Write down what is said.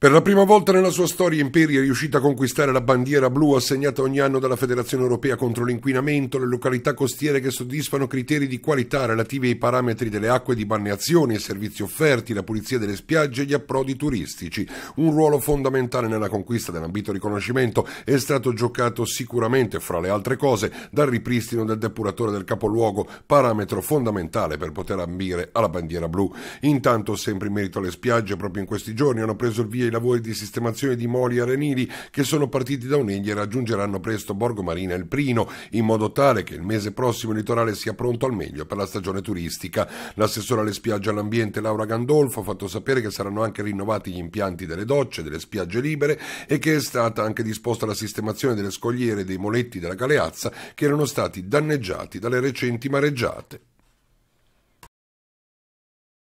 Per la prima volta nella sua storia Imperi è riuscita a conquistare la bandiera blu assegnata ogni anno dalla Federazione Europea contro l'inquinamento, le località costiere che soddisfano criteri di qualità relativi ai parametri delle acque di balneazione, i servizi offerti, la pulizia delle spiagge e gli approdi turistici. Un ruolo fondamentale nella conquista dell'ambito riconoscimento è stato giocato sicuramente, fra le altre cose, dal ripristino del depuratore del capoluogo, parametro fondamentale per poter ambire alla bandiera blu. Intanto, sempre in merito alle spiagge, proprio in questi giorni hanno preso il via i lavori di sistemazione di moli arenili che sono partiti da Oneglia e raggiungeranno presto Borgo Marina e il Prino, in modo tale che il mese prossimo il litorale sia pronto al meglio per la stagione turistica. L'assessore alle spiagge e all'ambiente Laura Gandolfo ha fatto sapere che saranno anche rinnovati gli impianti delle docce, delle spiagge libere e che è stata anche disposta la sistemazione delle scogliere e dei moletti della Galeazza che erano stati danneggiati dalle recenti mareggiate.